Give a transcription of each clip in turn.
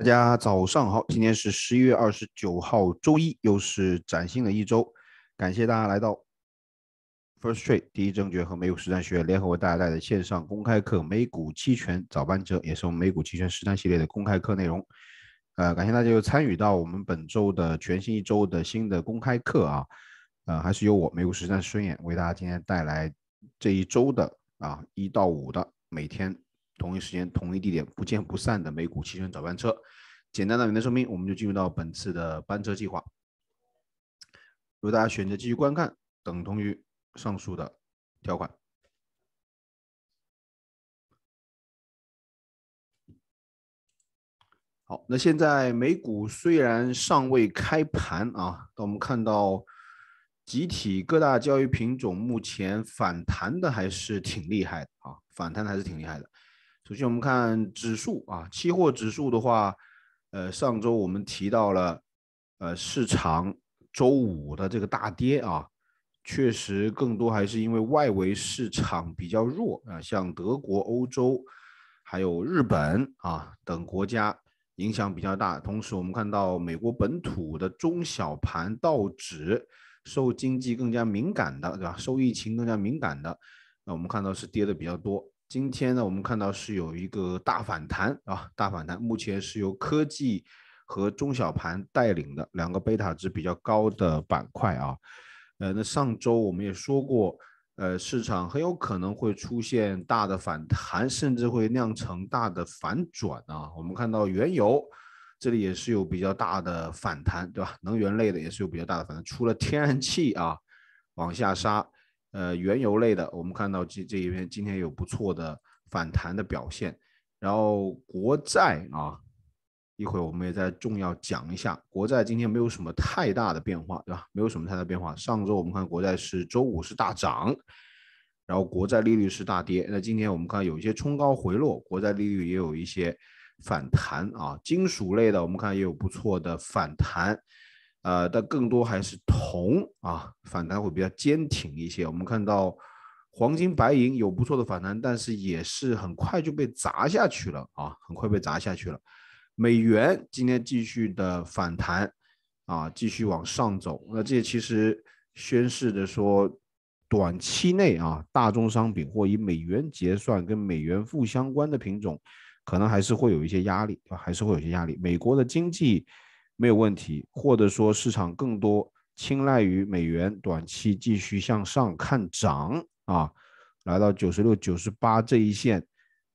大家早上好，今天是十一月二十九号，周一，又是崭新的一周。感谢大家来到 First Trade 第一证券和美股实战学院联合为大家带来的线上公开课《美股期权早班车》，也是我们美股期权实战系列的公开课内容。呃，感谢大家又参与到我们本周的全新一周的新的公开课啊。呃，还是由我美股实战孙燕为大家今天带来这一周的啊一到五的每天。同一时间、同一地点，不见不散的美股期权早班车。简单的你的说明，我们就进入到本次的班车计划。如果大家选择继续观看，等同于上述的条款。好，那现在美股虽然尚未开盘啊，但我们看到集体各大交易品种目前反弹的还是挺厉害的啊，反弹的还是挺厉害的。首先，我们看指数啊，期货指数的话，呃，上周我们提到了，呃，市场周五的这个大跌啊，确实更多还是因为外围市场比较弱啊，像德国、欧洲还有日本啊等国家影响比较大。同时，我们看到美国本土的中小盘道指，受经济更加敏感的，对吧？受疫情更加敏感的，那我们看到是跌的比较多。今天呢，我们看到是有一个大反弹，啊，大反弹，目前是由科技和中小盘带领的两个贝塔值比较高的板块啊，呃，那上周我们也说过，呃，市场很有可能会出现大的反弹，甚至会酿成大的反转啊。我们看到原油这里也是有比较大的反弹，对吧？能源类的也是有比较大的反弹，除了天然气啊，往下杀。呃，原油类的，我们看到这这一边今天有不错的反弹的表现。然后国债啊，一会儿我们也在重要讲一下，国债今天没有什么太大的变化，对吧？没有什么太大变化。上周我们看国债是周五是大涨，然后国债利率是大跌。那今天我们看有一些冲高回落，国债利率也有一些反弹啊。金属类的，我们看也有不错的反弹。呃，但更多还是铜啊，反弹会比较坚挺一些。我们看到黄金、白银有不错的反弹，但是也是很快就被砸下去了啊，很快被砸下去了。美元今天继续的反弹啊，继续往上走。那这其实宣示着说，短期内啊，大宗商品或以美元结算、跟美元负相关的品种，可能还是会有一些压力，还是会有些压力。美国的经济。没有问题，或者说市场更多青睐于美元，短期继续向上看涨啊，来到九十六、九十八这一线。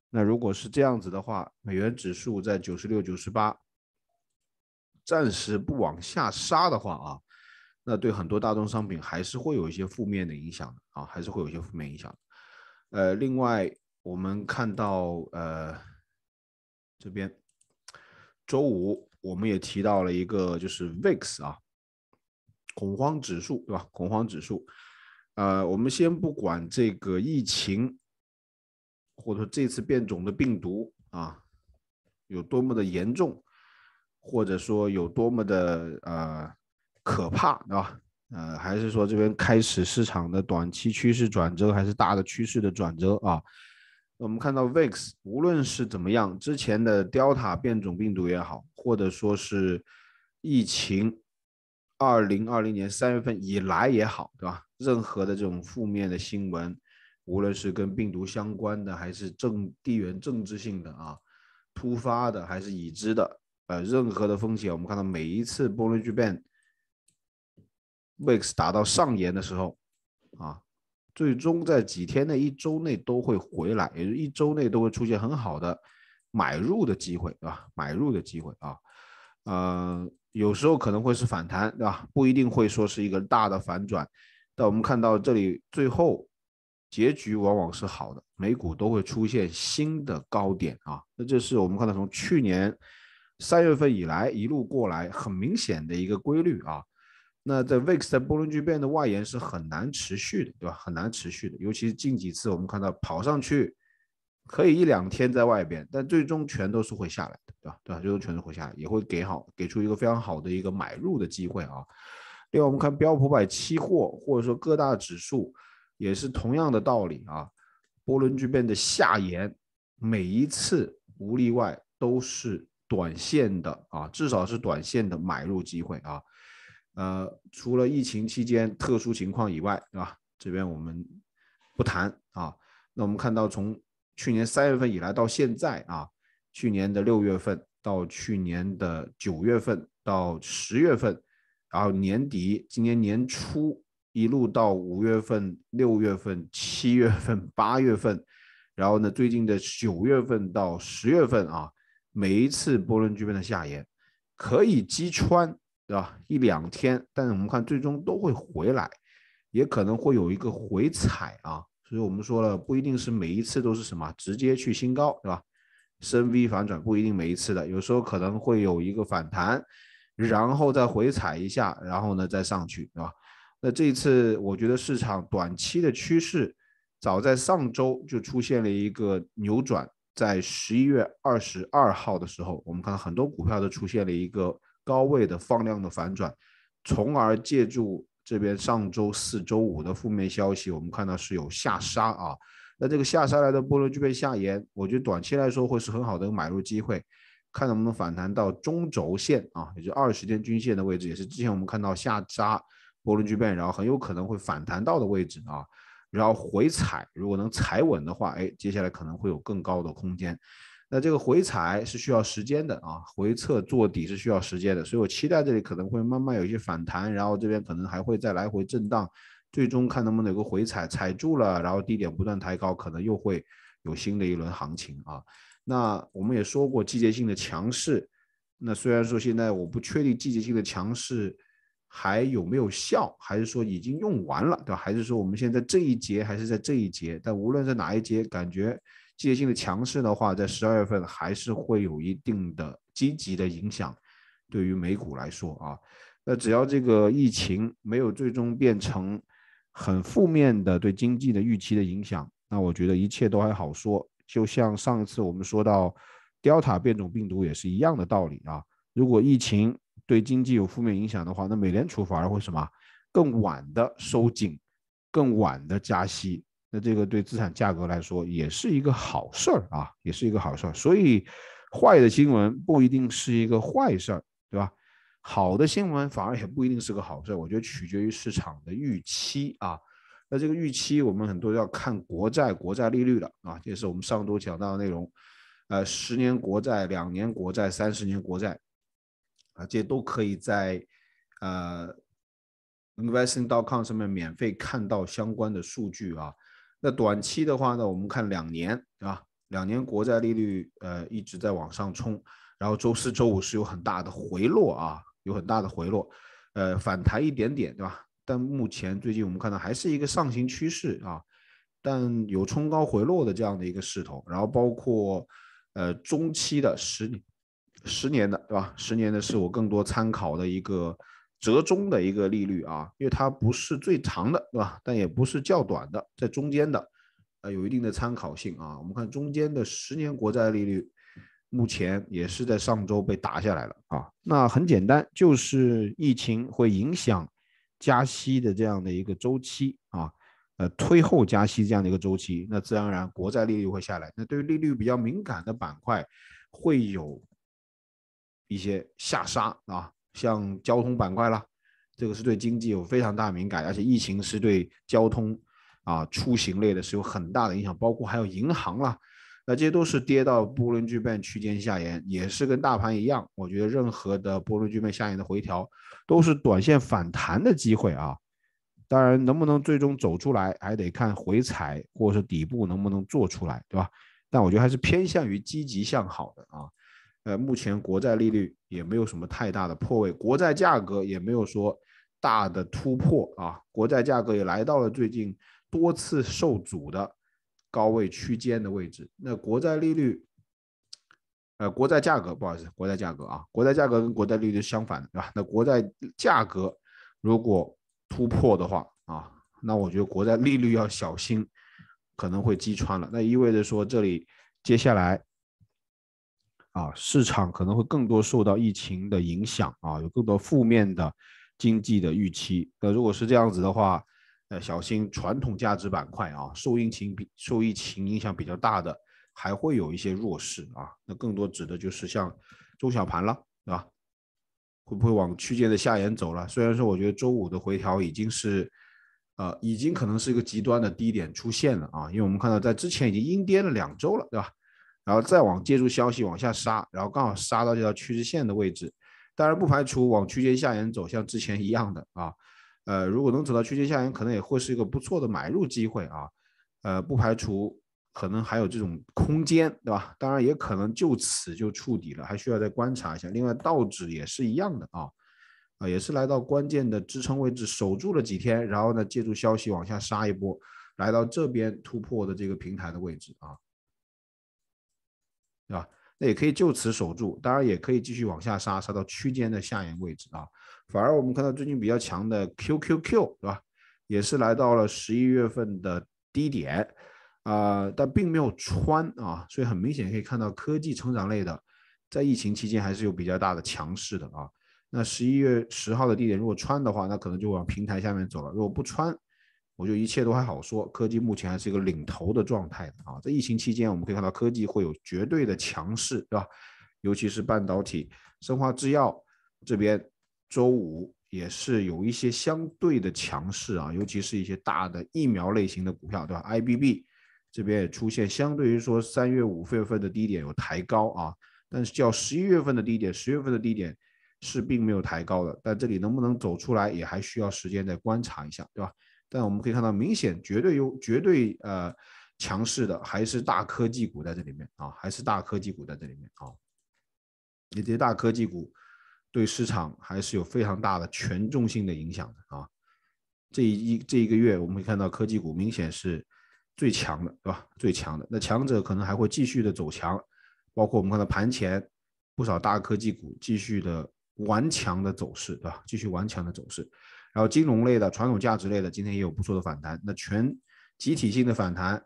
那如果是这样子的话，美元指数在九十六、九十八暂时不往下杀的话啊，那对很多大宗商品还是会有一些负面的影响的啊，还是会有一些负面影响。呃，另外我们看到呃这边周五。我们也提到了一个，就是 VIX 啊，恐慌指数，对吧？恐慌指数，呃，我们先不管这个疫情或者说这次变种的病毒啊有多么的严重，或者说有多么的呃可怕，对吧？呃，还是说这边开始市场的短期趋势转折，还是大的趋势的转折啊？我们看到 VIX，无论是怎么样，之前的 Delta 变种病毒也好，或者说是疫情，二零二零年三月份以来也好，对吧？任何的这种负面的新闻，无论是跟病毒相关的，还是政地缘政治性的啊，突发的还是已知的，呃，任何的风险，我们看到每一次 Bollinger b a n 变 VIX 达到上沿的时候，啊。最终在几天内、一周内都会回来，也是一周内都会出现很好的买入的机会，对吧？买入的机会啊，呃，有时候可能会是反弹，对吧？不一定会说是一个大的反转，但我们看到这里最后结局往往是好的，美股都会出现新的高点啊。那这是我们看到从去年三月份以来一路过来很明显的一个规律啊。那在 VIX 在波轮巨变的外延是很难持续的，对吧？很难持续的，尤其是近几次我们看到跑上去可以一两天在外边，但最终全都是会下来的，对吧？对吧？最终全都会下来，也会给好给出一个非常好的一个买入的机会啊。另外，我们看标普百期货或者说各大指数也是同样的道理啊。波轮巨变的下沿，每一次无例外都是短线的啊，至少是短线的买入机会啊。呃，除了疫情期间特殊情况以外，对吧？这边我们不谈啊。那我们看到从去年三月份以来到现在啊，去年的六月份到去年的九月份到十月份，然后年底今年年初一路到五月份、六月份、七月份、八月份，然后呢，最近的九月份到十月份啊，每一次波轮巨变的下沿可以击穿。对吧？一两天，但是我们看最终都会回来，也可能会有一个回踩啊。所以我们说了，不一定是每一次都是什么直接去新高，对吧？深 V 反转不一定每一次的，有时候可能会有一个反弹，然后再回踩一下，然后呢再上去，对吧？那这一次我觉得市场短期的趋势，早在上周就出现了一个扭转，在十一月二十二号的时候，我们看到很多股票都出现了一个。高位的放量的反转，从而借助这边上周四周五的负面消息，我们看到是有下杀啊。那这个下杀来的波轮具备下沿，我觉得短期来说会是很好的买入机会，看能不能反弹到中轴线啊，也就二十天均线的位置，也是之前我们看到下扎波轮具备，然后很有可能会反弹到的位置啊。然后回踩，如果能踩稳的话，哎，接下来可能会有更高的空间。那这个回踩是需要时间的啊，回撤做底是需要时间的，所以我期待这里可能会慢慢有一些反弹，然后这边可能还会再来回震荡，最终看能不能有个回踩，踩住了，然后低点不断抬高，可能又会有新的一轮行情啊。那我们也说过季节性的强势，那虽然说现在我不确定季节性的强势还有没有效，还是说已经用完了，对吧？还是说我们现在这一节还是在这一节？但无论在哪一节，感觉。季节性的强势的话，在十二月份还是会有一定的积极的影响，对于美股来说啊。那只要这个疫情没有最终变成很负面的对经济的预期的影响，那我觉得一切都还好说。就像上次我们说到 Delta 变种病毒也是一样的道理啊。如果疫情对经济有负面影响的话，那美联储反而会什么？更晚的收紧，更晚的加息。那这个对资产价格来说也是一个好事儿啊，也是一个好事儿。所以，坏的新闻不一定是一个坏事儿，对吧？好的新闻反而也不一定是个好事儿。我觉得取决于市场的预期啊。那这个预期，我们很多要看国债、国债利率了啊。这是我们上周讲到的内容。呃，十年国债、两年国债、三十年国债啊，这些都可以在呃 investing.com 上面免费看到相关的数据啊。那短期的话呢，我们看两年，对吧？两年国债利率呃一直在往上冲，然后周四、周五是有很大的回落啊，有很大的回落，呃，反弹一点点，对吧？但目前最近我们看到还是一个上行趋势啊，但有冲高回落的这样的一个势头。然后包括呃中期的十十年的，对吧？十年的是我更多参考的一个。折中的一个利率啊，因为它不是最长的，对吧？但也不是较短的，在中间的，呃，有一定的参考性啊。我们看中间的十年国债利率，目前也是在上周被打下来了啊。那很简单，就是疫情会影响加息的这样的一个周期啊，呃，推后加息这样的一个周期，那自然而然国债利率会下来。那对于利率比较敏感的板块，会有一些下杀啊。像交通板块啦，这个是对经济有非常大敏感，而且疫情是对交通啊出行类的是有很大的影响，包括还有银行啦，那这些都是跌到波轮巨变区间下沿，也是跟大盘一样，我觉得任何的波轮巨变下沿的回调，都是短线反弹的机会啊。当然能不能最终走出来，还得看回踩或者是底部能不能做出来，对吧？但我觉得还是偏向于积极向好的啊。呃，目前国债利率也没有什么太大的破位，国债价格也没有说大的突破啊，国债价格也来到了最近多次受阻的高位区间的位置。那国债利率，呃，国债价格不好意思，国债价格啊，国债价格跟国债利率相反的对吧？那国债价格如果突破的话啊，那我觉得国债利率要小心，可能会击穿了。那意味着说这里接下来。啊，市场可能会更多受到疫情的影响啊，有更多负面的经济的预期。那如果是这样子的话，呃，小心传统价值板块啊，受疫情比受疫情影响比较大的，还会有一些弱势啊。那更多指的就是像中小盘了，对吧？会不会往区间的下沿走了？虽然说我觉得周五的回调已经是，呃，已经可能是一个极端的低点出现了啊，因为我们看到在之前已经阴跌了两周了，对吧？然后再往借助消息往下杀，然后刚好杀到这条趋势线的位置，当然不排除往区间下沿走，像之前一样的啊，呃，如果能走到区间下沿，可能也会是一个不错的买入机会啊，呃，不排除可能还有这种空间，对吧？当然也可能就此就触底了，还需要再观察一下。另外，道指也是一样的啊，啊，也是来到关键的支撑位置，守住了几天，然后呢，借助消息往下杀一波，来到这边突破的这个平台的位置啊。对吧？那也可以就此守住，当然也可以继续往下杀，杀到区间的下沿位置啊。反而我们看到最近比较强的 QQQ，对吧？也是来到了十一月份的低点啊，但并没有穿啊，所以很明显可以看到科技成长类的在疫情期间还是有比较大的强势的啊。那十一月十号的低点如果穿的话，那可能就往平台下面走了；如果不穿，我觉得一切都还好说，科技目前还是一个领头的状态啊。在疫情期间，我们可以看到科技会有绝对的强势，对吧？尤其是半导体、生化制药这边，周五也是有一些相对的强势啊，尤其是一些大的疫苗类型的股票，对吧 i b b 这边也出现相对于说三月、五月份的低点有抬高啊，但是较十一月份的低点，十月份的低点是并没有抬高的，但这里能不能走出来，也还需要时间再观察一下，对吧？但我们可以看到，明显绝对优、绝对呃强势的还是大科技股在这里面啊，还是大科技股在这里面啊，这些大科技股对市场还是有非常大的权重性的影响的啊。这一这一个月，我们可以看到科技股明显是最强的，对吧？最强的，那强者可能还会继续的走强，包括我们看到盘前不少大科技股继续的顽强的走势，对吧？继续顽强的走势。然后金融类的、传统价值类的，今天也有不错的反弹。那全集体性的反弹，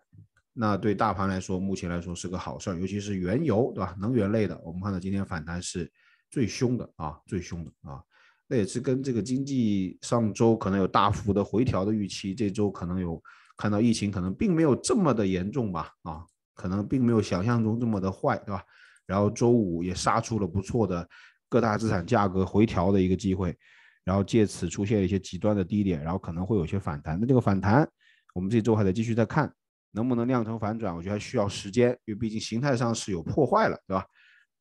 那对大盘来说，目前来说是个好事儿。尤其是原油，对吧？能源类的，我们看到今天反弹是最凶的啊，最凶的啊。那也是跟这个经济上周可能有大幅的回调的预期，这周可能有看到疫情可能并没有这么的严重吧？啊，可能并没有想象中这么的坏，对吧？然后周五也杀出了不错的各大资产价格回调的一个机会。然后借此出现一些极端的低点，然后可能会有些反弹。那这个反弹，我们这周还得继续再看能不能量成反转。我觉得还需要时间，因为毕竟形态上是有破坏了，对吧？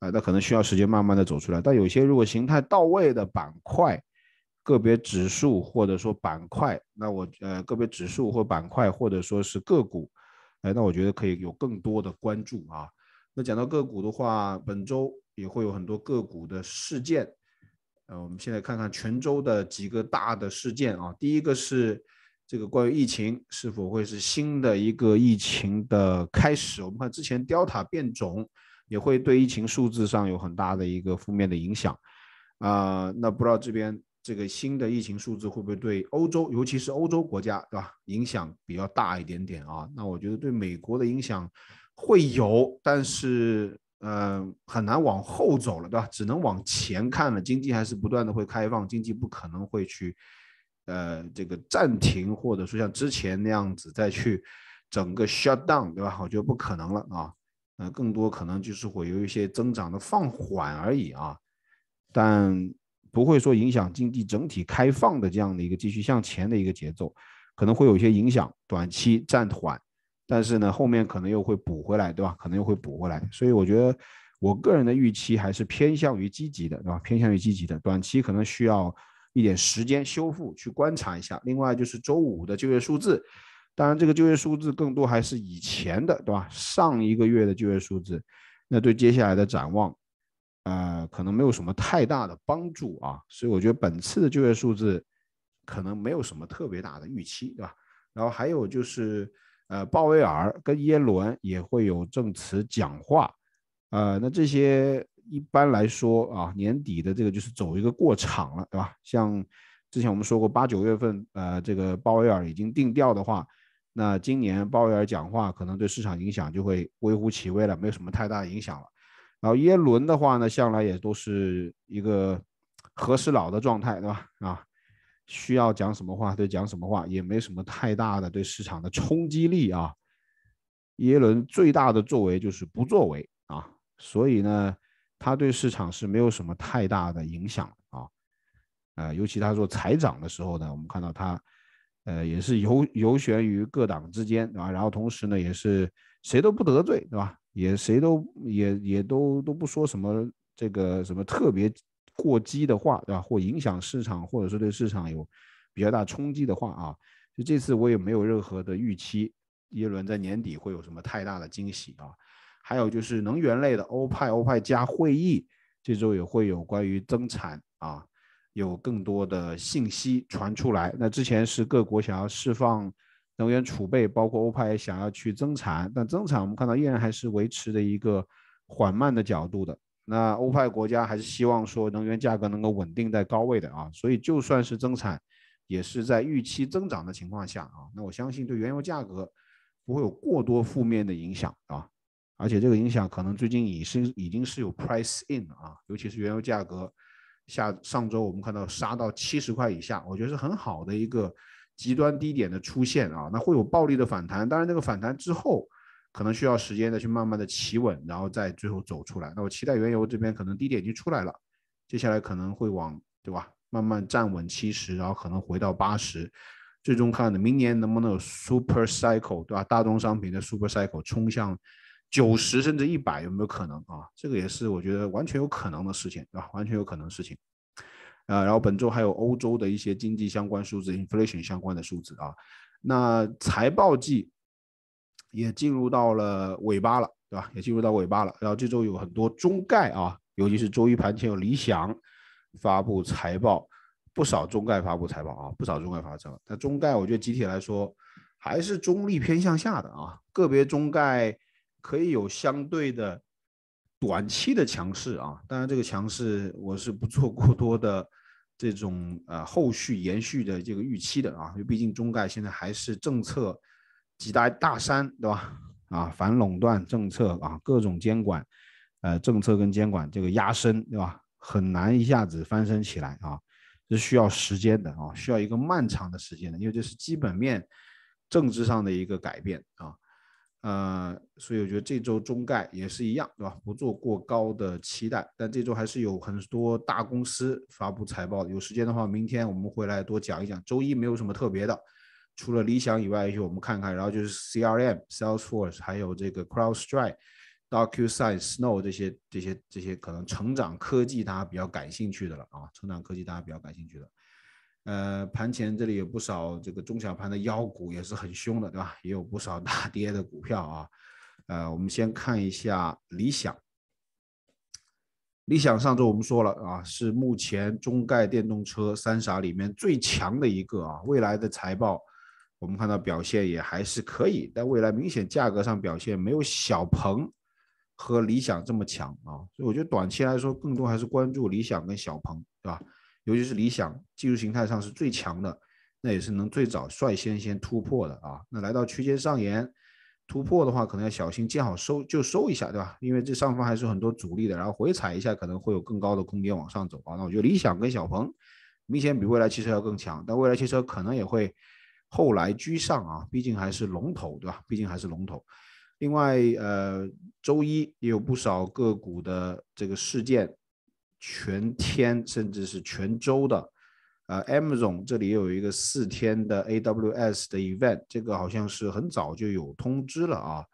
啊，那可能需要时间慢慢的走出来。但有些如果形态到位的板块、个别指数或者说板块，那我呃个别指数或板块或者说是个股，哎，那我觉得可以有更多的关注啊。那讲到个股的话，本周也会有很多个股的事件。呃，我们现在看看泉州的几个大的事件啊。第一个是这个关于疫情是否会是新的一个疫情的开始。我们看之前 Delta 变种也会对疫情数字上有很大的一个负面的影响啊。那不知道这边这个新的疫情数字会不会对欧洲，尤其是欧洲国家，对吧？影响比较大一点点啊。那我觉得对美国的影响会有，但是。呃，很难往后走了，对吧？只能往前看了。经济还是不断的会开放，经济不可能会去呃这个暂停，或者说像之前那样子再去整个 shut down，对吧？我觉得不可能了啊。呃，更多可能就是会有一些增长的放缓而已啊，但不会说影响经济整体开放的这样的一个继续向前的一个节奏，可能会有一些影响，短期暂缓。但是呢，后面可能又会补回来，对吧？可能又会补回来，所以我觉得我个人的预期还是偏向于积极的，对吧？偏向于积极的，短期可能需要一点时间修复，去观察一下。另外就是周五的就业数字，当然这个就业数字更多还是以前的，对吧？上一个月的就业数字，那对接下来的展望，呃，可能没有什么太大的帮助啊。所以我觉得本次的就业数字可能没有什么特别大的预期，对吧？然后还有就是。呃，鲍威尔跟耶伦也会有证词讲话，呃，那这些一般来说啊，年底的这个就是走一个过场了，对吧？像之前我们说过，八九月份，呃，这个鲍威尔已经定调的话，那今年鲍威尔讲话可能对市场影响就会微乎其微了，没有什么太大影响了。然后耶伦的话呢，向来也都是一个和事佬的状态，对吧？啊。需要讲什么话就讲什么话，也没什么太大的对市场的冲击力啊。耶伦最大的作为就是不作为啊，所以呢，他对市场是没有什么太大的影响啊。呃，尤其他做财长的时候呢，我们看到他，呃，也是游游旋于各党之间，啊，然后同时呢，也是谁都不得罪，对吧？也谁都也也都都不说什么这个什么特别。过激的话，对吧？或影响市场，或者说对市场有比较大冲击的话啊，就这次我也没有任何的预期，耶伦在年底会有什么太大的惊喜啊？还有就是能源类的欧派、欧派加会议，这周也会有关于增产啊，有更多的信息传出来。那之前是各国想要释放能源储备，包括欧派想要去增产，但增产我们看到依然还是维持着一个缓慢的角度的。那欧派国家还是希望说能源价格能够稳定在高位的啊，所以就算是增产，也是在预期增长的情况下啊。那我相信对原油价格不会有过多负面的影响啊，而且这个影响可能最近已是已经是有 price in 啊，尤其是原油价格下上周我们看到杀到七十块以下，我觉得是很好的一个极端低点的出现啊，那会有暴力的反弹，当然这个反弹之后。可能需要时间再去慢慢的企稳，然后再最后走出来。那我期待原油这边可能低点已经出来了，接下来可能会往对吧？慢慢站稳七十，然后可能回到八十，最终看明年能不能有 super cycle 对吧？大宗商品的 super cycle 冲向九十甚至一百有没有可能啊？这个也是我觉得完全有可能的事情，对吧？完全有可能事情。啊，然后本周还有欧洲的一些经济相关数字，inflation 相关的数字啊。那财报季。也进入到了尾巴了，对吧？也进入到尾巴了。然后这周有很多中概啊，尤其是周一盘前有理想发布财报，不少中概发布财报啊，不少中概发了，但中概我觉得集体来说还是中立偏向下的啊，个别中概可以有相对的短期的强势啊，当然这个强势我是不做过多的这种呃后续延续的这个预期的啊，因为毕竟中概现在还是政策。几大大山，对吧？啊，反垄断政策啊，各种监管，呃，政策跟监管这个压身，对吧？很难一下子翻身起来啊，是需要时间的啊，需要一个漫长的时间的，因为这是基本面、政治上的一个改变啊，呃，所以我觉得这周中概也是一样，对吧？不做过高的期待，但这周还是有很多大公司发布财报，有时间的话，明天我们回来多讲一讲。周一没有什么特别的。除了理想以外，一些我们看看，然后就是 CRM、Salesforce，还有这个 c l o u d s t r i k e DocuSign、Snow 这些这些这些可能成长科技大家比较感兴趣的了啊，成长科技大家比较感兴趣的。呃，盘前这里有不少这个中小盘的妖股也是很凶的，对吧？也有不少大跌的股票啊。呃，我们先看一下理想。理想上周我们说了啊，是目前中概电动车三傻里面最强的一个啊，未来的财报。我们看到表现也还是可以，但未来明显价格上表现没有小鹏和理想这么强啊，所以我觉得短期来说更多还是关注理想跟小鹏，对吧？尤其是理想技术形态上是最强的，那也是能最早率先先突破的啊。那来到区间上沿突破的话，可能要小心见好收就收一下，对吧？因为这上方还是很多阻力的，然后回踩一下可能会有更高的空间往上走啊。那我觉得理想跟小鹏明显比未来汽车要更强，但未来汽车可能也会。后来居上啊，毕竟还是龙头，对吧？毕竟还是龙头。另外，呃，周一也有不少个股的这个事件，全天甚至是全周的。呃，Amazon 这里也有一个四天的 AWS 的 event，这个好像是很早就有通知了啊。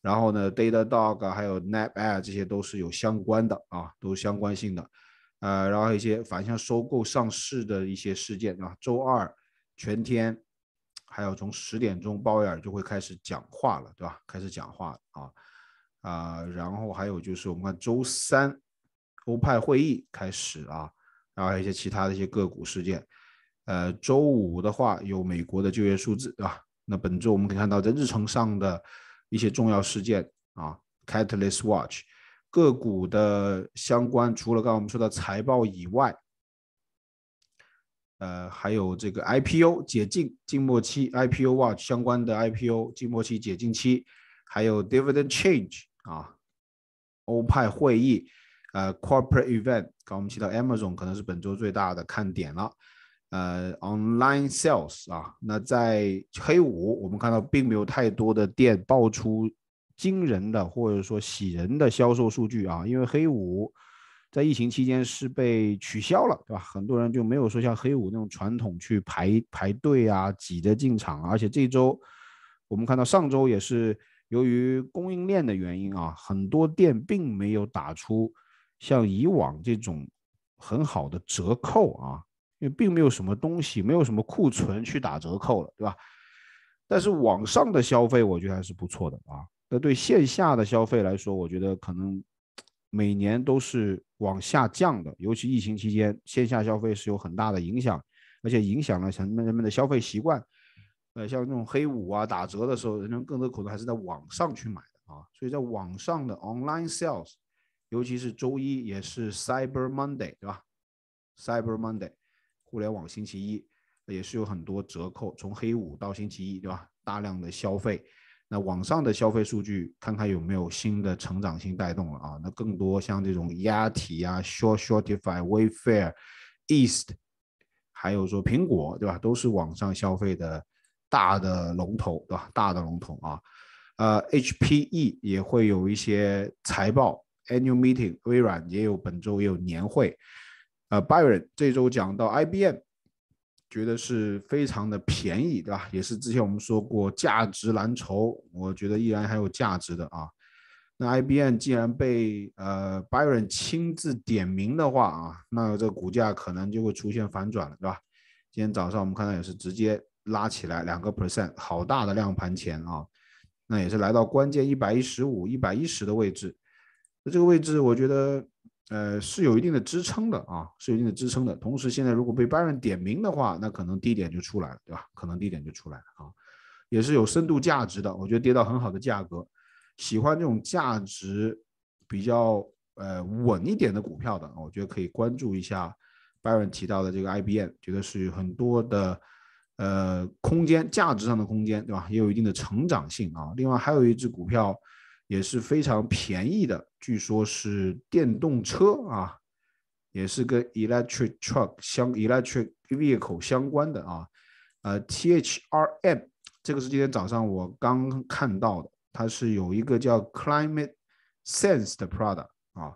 然后呢，DataDog 还有 NetApp 这些都是有相关的啊，都相关性的。呃，然后一些反向收购上市的一些事件，啊，周二全天。还要从十点钟，鲍威尔就会开始讲话了，对吧？开始讲话啊啊，然后还有就是我们看周三欧派会议开始啊，然后一些其他的一些个股事件。呃，周五的话有美国的就业数字，对吧？那本周我们可以看到在日程上的一些重要事件啊，Catalyst Watch 个股的相关，除了刚刚我们说的财报以外。呃，还有这个 IPO 解禁、静默期 IPO watch 相关的 IPO 静默期解禁期，还有 dividend change 啊，欧派会议，呃，corporate event 刚我们提到 Amazon 可能是本周最大的看点了，呃，online sales 啊，那在黑五我们看到并没有太多的店爆出惊人的或者说喜人的销售数据啊，因为黑五。在疫情期间是被取消了，对吧？很多人就没有说像黑五那种传统去排排队啊、挤着进场。而且这周我们看到，上周也是由于供应链的原因啊，很多店并没有打出像以往这种很好的折扣啊，因为并没有什么东西，没有什么库存去打折扣了，对吧？但是网上的消费，我觉得还是不错的啊。那对线下的消费来说，我觉得可能。每年都是往下降的，尤其疫情期间，线下消费是有很大的影响，而且影响了人们人们的消费习惯。呃，像这种黑五啊，打折的时候，人们更多可能还是在网上去买的啊。所以在网上的 online sales，尤其是周一也是 Cyber Monday，对吧？Cyber Monday，互联网星期一也是有很多折扣，从黑五到星期一，对吧？大量的消费。那网上的消费数据，看看有没有新的成长性带动了啊？那更多像这种押体啊、Short Shortify、Wayfair、East，还有说苹果，对吧？都是网上消费的大的龙头，对吧？大的龙头啊，呃，HPE 也会有一些财报 Annual Meeting，微软也有本周也有年会，呃 b y r o n 这周讲到 IBM。觉得是非常的便宜，对吧？也是之前我们说过价值蓝筹，我觉得依然还有价值的啊。那 IBM 既然被呃 b y r o n 亲自点名的话啊，那这个股价可能就会出现反转了，对吧？今天早上我们看到也是直接拉起来两个 percent，好大的量盘钱啊。那也是来到关键一百一十五、一百一十的位置。那这个位置我觉得。呃，是有一定的支撑的啊，是有一定的支撑的。同时，现在如果被 b 仁 r n 点名的话，那可能低点就出来了，对吧？可能低点就出来了啊，也是有深度价值的。我觉得跌到很好的价格，喜欢这种价值比较呃稳一点的股票的，我觉得可以关注一下 b 仁 r n 提到的这个 IBM，觉得是很多的呃空间，价值上的空间，对吧？也有一定的成长性啊。另外还有一只股票。也是非常便宜的，据说是电动车啊，也是跟 electric truck 相 electric vehicle 相关的啊。呃，THRM 这个是今天早上我刚看到的，它是有一个叫 climate sense 的 product 啊，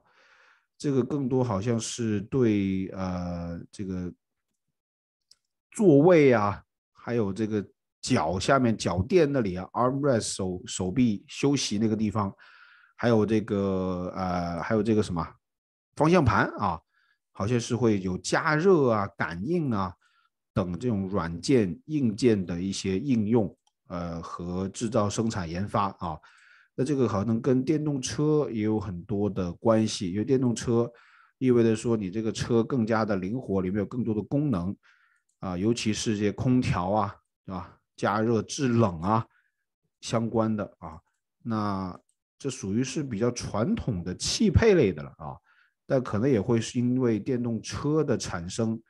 这个更多好像是对呃这个座位啊，还有这个。脚下面脚垫那里啊，armrest 手手臂休息那个地方，还有这个呃，还有这个什么方向盘啊，好像是会有加热啊、感应啊等这种软件硬件的一些应用，呃，和制造、生产、研发啊，那这个好像跟电动车也有很多的关系，因为电动车意味着说你这个车更加的灵活，里面有更多的功能啊，尤其是这些空调啊，对吧？加热制冷啊，相关的啊，那这属于是比较传统的汽配类的了啊，但可能也会是因为电动车的产生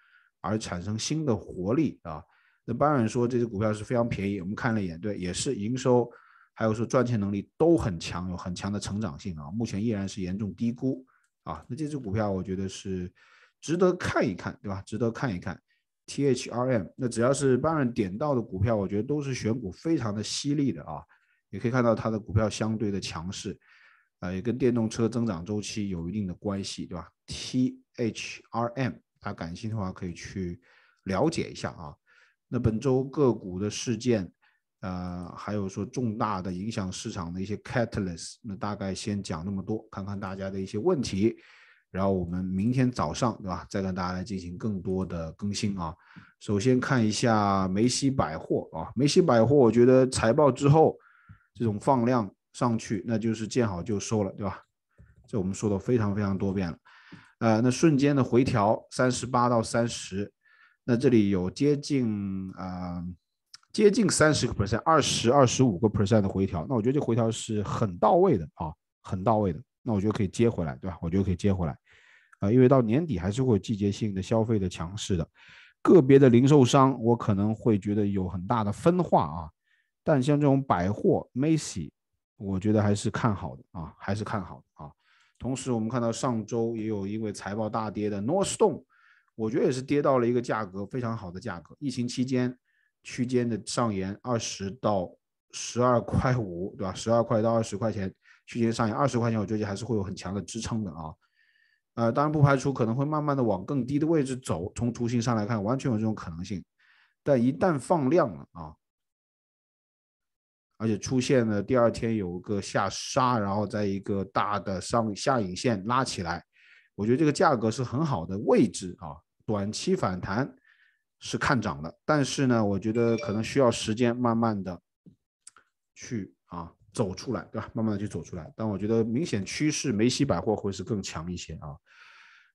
而产生新的活力啊。那当然说这只股票是非常便宜，我们看了一眼，对，也是营收，还有说赚钱能力都很强，有很强的成长性啊，目前依然是严重低估啊。那这只股票我觉得是值得看一看，对吧？值得看一看。THRM，那只要是巴恩点到的股票，我觉得都是选股非常的犀利的啊。也可以看到它的股票相对的强势，呃，也跟电动车增长周期有一定的关系，对吧？THRM，大家感兴趣的话可以去了解一下啊。那本周个股的事件，呃，还有说重大的影响市场的一些 catalyst，那大概先讲那么多，看看大家的一些问题。然后我们明天早上，对吧？再跟大家来进行更多的更新啊。首先看一下梅西百货啊，梅西百货，我觉得财报之后这种放量上去，那就是见好就收了，对吧？这我们说的非常非常多遍了。呃，那瞬间的回调三十八到三十，那这里有接近啊接近三十个 percent，二十二十五个 percent 的回调，那我觉得这回调是很到位的啊，很到位的。那我觉得可以接回来，对吧？我觉得可以接回来，啊，因为到年底还是会有季节性的消费的强势的，个别的零售商我可能会觉得有很大的分化啊，但像这种百货 Macy，我觉得还是看好的啊，还是看好的啊。同时，我们看到上周也有因为财报大跌的 Nordstrom，我觉得也是跌到了一个价格非常好的价格，疫情期间区间的上沿二十到十二块五，对吧？十二块到二十块钱。区间上沿二十块钱，我觉得还是会有很强的支撑的啊。呃，当然不排除可能会慢慢的往更低的位置走。从图形上来看，完全有这种可能性。但一旦放量了啊，而且出现了第二天有个下杀，然后在一个大的上下影线拉起来，我觉得这个价格是很好的位置啊。短期反弹是看涨的，但是呢，我觉得可能需要时间慢慢的去。走出来对吧？慢慢的就走出来。但我觉得明显趋势，梅西百货会是更强一些啊。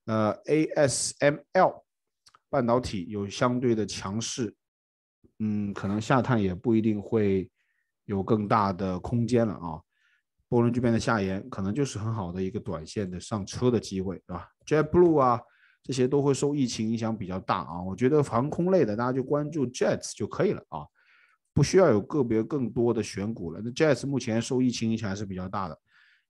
呃，ASML，半导体有相对的强势，嗯，可能下探也不一定会有更大的空间了啊。波轮这变的下沿，可能就是很好的一个短线的上车的机会，对吧？Jet Blue 啊，这些都会受疫情影响比较大啊。我觉得航空类的，大家就关注 Jets 就可以了啊。不需要有个别更多的选股了。那 JAS 目前受疫情影响还是比较大的，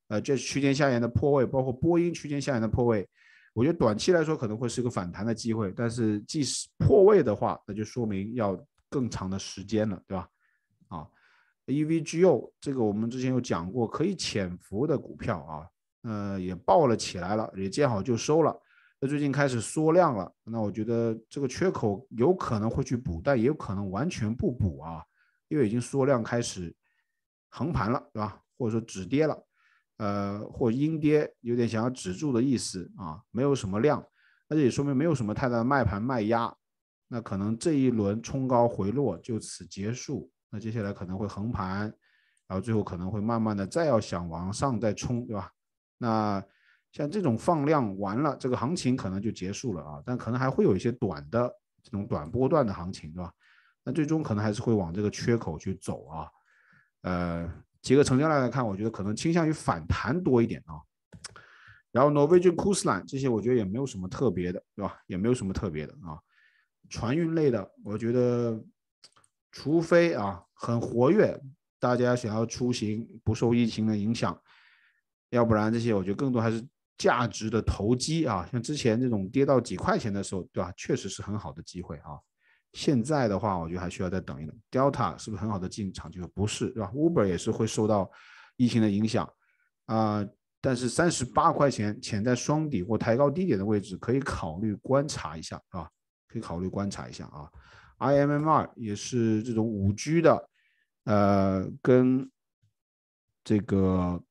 呃 j a 区间下沿的破位，包括波音区间下沿的破位，我觉得短期来说可能会是个反弹的机会，但是即使破位的话，那就说明要更长的时间了，对吧？啊，EVGO 这个我们之前有讲过，可以潜伏的股票啊，呃，也爆了起来了，也见好就收了，那最近开始缩量了，那我觉得这个缺口有可能会去补，但也有可能完全不补啊。因为已经缩量开始横盘了，是吧？或者说止跌了，呃，或阴跌，有点想要止住的意思啊，没有什么量，那这也说明没有什么太大的卖盘卖压，那可能这一轮冲高回落就此结束，那接下来可能会横盘，然后最后可能会慢慢的再要想往上再冲，对吧？那像这种放量完了，这个行情可能就结束了啊，但可能还会有一些短的这种短波段的行情，对吧？最终可能还是会往这个缺口去走啊，呃，结合成交量来看，我觉得可能倾向于反弹多一点啊。然后 Norwegian Cruise Line 这些我觉得也没有什么特别的，对吧？也没有什么特别的啊。船运类的，我觉得除非啊很活跃，大家想要出行不受疫情的影响，要不然这些我觉得更多还是价值的投机啊。像之前这种跌到几块钱的时候，对吧？确实是很好的机会啊。现在的话，我觉得还需要再等一等。Delta 是不是很好的进场机会？不是，是吧？Uber 也是会受到疫情的影响啊。但是三十八块钱潜在双底或抬高低点的位置，可以考虑观察一下，啊可以考虑观察一下啊。IMM 二也是这种五 G 的，呃，跟这个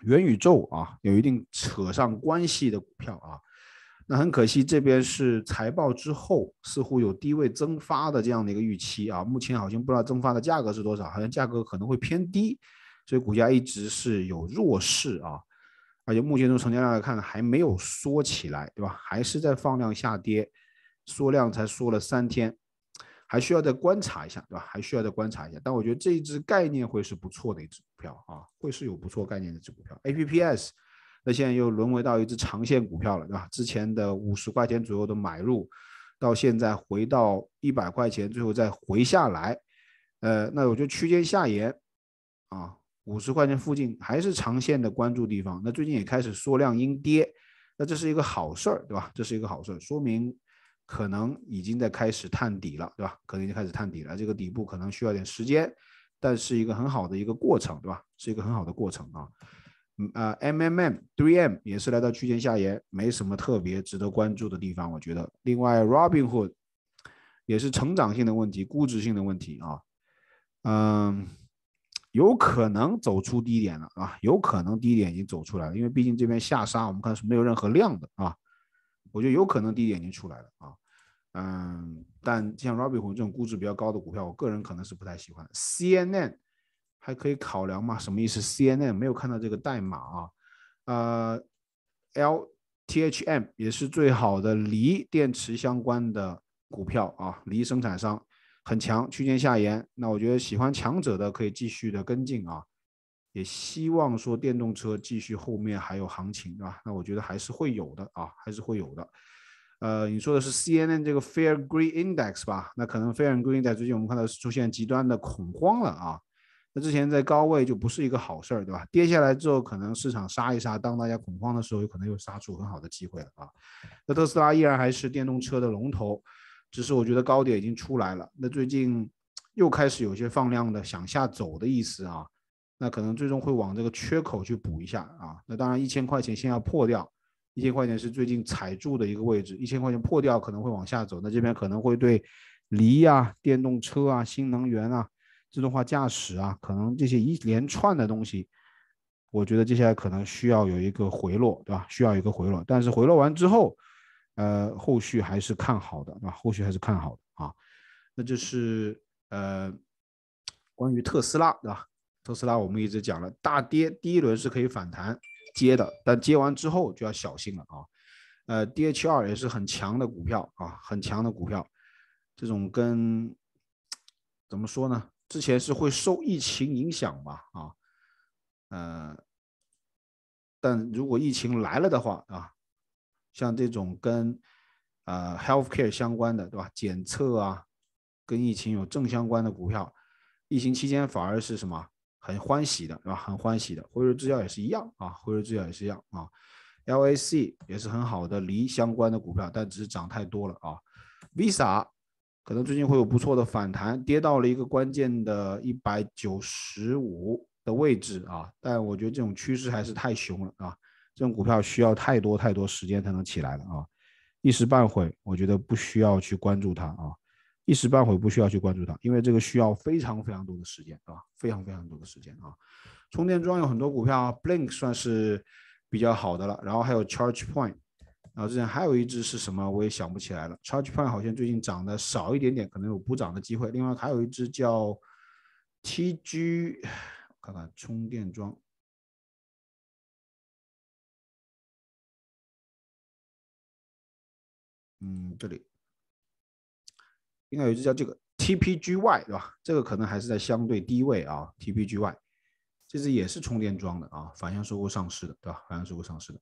元宇宙啊有一定扯上关系的股票啊。那很可惜，这边是财报之后似乎有低位增发的这样的一个预期啊，目前好像不知道增发的价格是多少，好像价格可能会偏低，所以股价一直是有弱势啊，而且目前从成交量来看还没有缩起来，对吧？还是在放量下跌，缩量才缩了三天，还需要再观察一下，对吧？还需要再观察一下，但我觉得这一只概念会是不错的一只股票啊，会是有不错概念的一只股票，A P P S。那现在又沦为到一只长线股票了，对吧？之前的五十块钱左右的买入，到现在回到一百块钱，最后再回下来，呃，那我觉得区间下沿啊五十块钱附近还是长线的关注地方。那最近也开始缩量阴跌，那这是一个好事儿，对吧？这是一个好事儿，说明可能已经在开始探底了，对吧？可能已经开始探底了，这个底部可能需要点时间，但是一个很好的一个过程，对吧？是一个很好的过程啊。啊，MMM、3M 也是来到区间下沿，没什么特别值得关注的地方，我觉得。另外，Robinhood 也是成长性的问题、估值性的问题啊。嗯，有可能走出低点了啊，有可能低点已经走出来了，因为毕竟这边下杀，我们看是没有任何量的啊。我觉得有可能低点已经出来了啊。嗯，但像 Robinhood 这种估值比较高的股票，我个人可能是不太喜欢。CNN。还可以考量吗？什么意思？C N N 没有看到这个代码啊，呃，L T H M 也是最好的锂电池相关的股票啊，锂生产商很强，区间下沿。那我觉得喜欢强者的可以继续的跟进啊，也希望说电动车继续后面还有行情啊。那我觉得还是会有的啊，还是会有的。呃，你说的是 C N N 这个 Fair Green Index 吧？那可能 Fair Green Index 最近我们看到是出现极端的恐慌了啊。那之前在高位就不是一个好事儿，对吧？跌下来之后，可能市场杀一杀，当大家恐慌的时候，有可能又杀出很好的机会了啊。那特斯拉依然还是电动车的龙头，只是我觉得高点已经出来了。那最近又开始有些放量的向下走的意思啊。那可能最终会往这个缺口去补一下啊。那当然一千块钱先要破掉，一千块钱是最近踩住的一个位置，一千块钱破掉可能会往下走。那这边可能会对锂啊、电动车啊、新能源啊。自动化驾驶啊，可能这些一连串的东西，我觉得接下来可能需要有一个回落，对吧？需要一个回落。但是回落完之后，呃，后续还是看好的，对吧？后续还是看好的啊。那就是呃，关于特斯拉，对吧？特斯拉我们一直讲了，大跌第一轮是可以反弹接的，但接完之后就要小心了啊。呃，D H R 也是很强的股票啊，很强的股票。这种跟怎么说呢？之前是会受疫情影响嘛啊，呃，但如果疫情来了的话啊，像这种跟呃 health care 相关的对吧？检测啊，跟疫情有正相关的股票，疫情期间反而是什么很欢喜的对吧？很欢喜的，辉瑞制药也是一样啊，辉瑞制药也是一样啊，LAC 也是很好的离相关的股票，但只是涨太多了啊，Visa。可能最近会有不错的反弹，跌到了一个关键的195的位置啊，但我觉得这种趋势还是太熊了啊，这种股票需要太多太多时间才能起来了啊，一时半会我觉得不需要去关注它啊，一时半会不需要去关注它，因为这个需要非常非常多的时间啊，非常非常多的时间啊，充电桩有很多股票，blink 算是比较好的了，然后还有 charge point。然后前还有一只是什么，我也想不起来了。ChargePoint 好像最近涨的少一点点，可能有补涨的机会。另外还有一只叫 T G，看看充电桩。嗯，这里应该有一只叫这个 TPGY 对吧？这个可能还是在相对低位啊。TPGY 这只也是充电桩的啊，反向收购上市的对吧？反向收购上市的。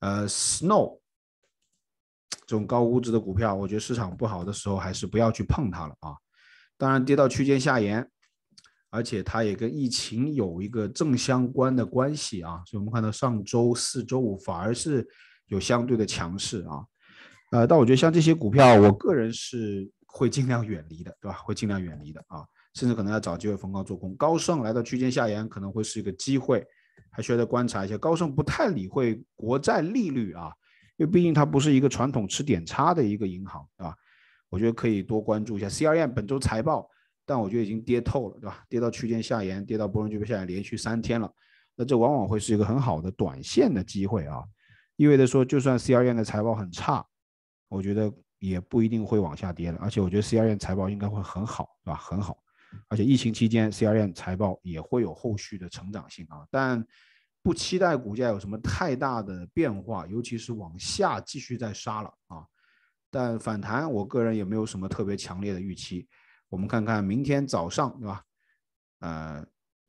呃，Snow。这种高估值的股票，我觉得市场不好的时候还是不要去碰它了啊。当然跌到区间下沿，而且它也跟疫情有一个正相关的关系啊，所以我们看到上周四、周五反而是有相对的强势啊。呃，但我觉得像这些股票，我个人是会尽量远离的，对吧？会尽量远离的啊，甚至可能要找机会逢高做空。高盛来到区间下沿可能会是一个机会，还需要再观察一下。高盛不太理会国债利率啊。因为毕竟它不是一个传统吃点差的一个银行，对吧？我觉得可以多关注一下 C R N 本周财报，但我觉得已经跌透了，对吧？跌到区间下沿，跌到波动区间下沿，连续三天了，那这往往会是一个很好的短线的机会啊！意味着说，就算 C R N 的财报很差，我觉得也不一定会往下跌了，而且我觉得 C R N 财报应该会很好，对吧？很好，而且疫情期间 C R N 财报也会有后续的成长性啊，但。不期待股价有什么太大的变化，尤其是往下继续再杀了啊！但反弹，我个人也没有什么特别强烈的预期。我们看看明天早上，对吧？呃，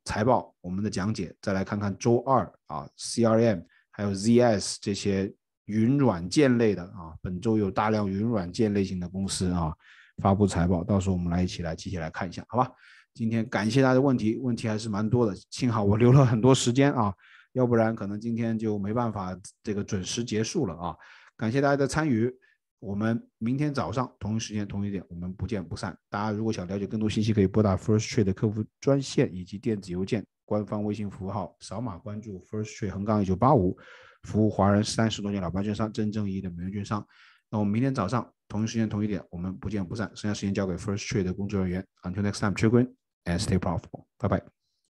财报我们的讲解，再来看看周二啊，CRM 还有 ZS 这些云软件类的啊，本周有大量云软件类型的公司啊发布财报，到时候我们来一起来继体来看一下，好吧？今天感谢大家的问题，问题还是蛮多的，幸好我留了很多时间啊。要不然可能今天就没办法这个准时结束了啊！感谢大家的参与，我们明天早上同一时间同一点我们不见不散。大家如果想了解更多信息，可以拨打 First Trade 客服专线以及电子邮件、官方微信服务号，扫码关注 First Trade 横杠一九八五，服务华人三十多年老牌券商，真正意义的美元券商。那我们明天早上同一时间同一点我们不见不散。剩下时间交给 First Trade 的工作人员。Until next time，切 n and stay profitable，拜拜。